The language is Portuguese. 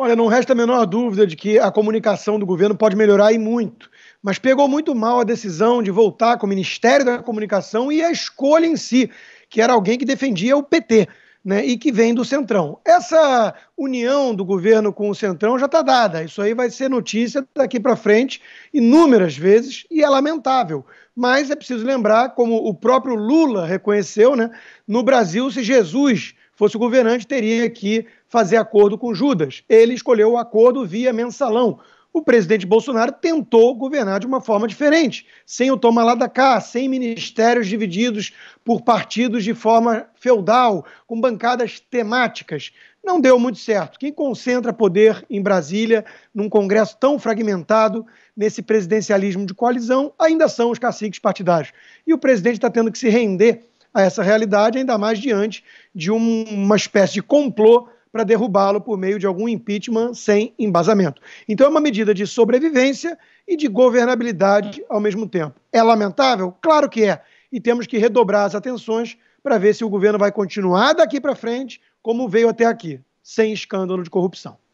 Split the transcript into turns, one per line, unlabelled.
Olha, não resta a menor dúvida de que a comunicação do governo pode melhorar e muito. Mas pegou muito mal a decisão de voltar com o Ministério da Comunicação e a escolha em si, que era alguém que defendia o PT né, e que vem do Centrão. Essa união do governo com o Centrão já está dada. Isso aí vai ser notícia daqui para frente inúmeras vezes e é lamentável. Mas é preciso lembrar, como o próprio Lula reconheceu, né, no Brasil, se Jesus fosse governante, teria que fazer acordo com Judas. Ele escolheu o acordo via mensalão o presidente Bolsonaro tentou governar de uma forma diferente, sem o tomar lá da cá, sem ministérios divididos por partidos de forma feudal, com bancadas temáticas. Não deu muito certo. Quem concentra poder em Brasília, num Congresso tão fragmentado, nesse presidencialismo de coalizão, ainda são os caciques partidários. E o presidente está tendo que se render a essa realidade, ainda mais diante de um, uma espécie de complô para derrubá-lo por meio de algum impeachment sem embasamento. Então é uma medida de sobrevivência e de governabilidade ao mesmo tempo. É lamentável? Claro que é. E temos que redobrar as atenções para ver se o governo vai continuar daqui para frente como veio até aqui, sem escândalo de corrupção.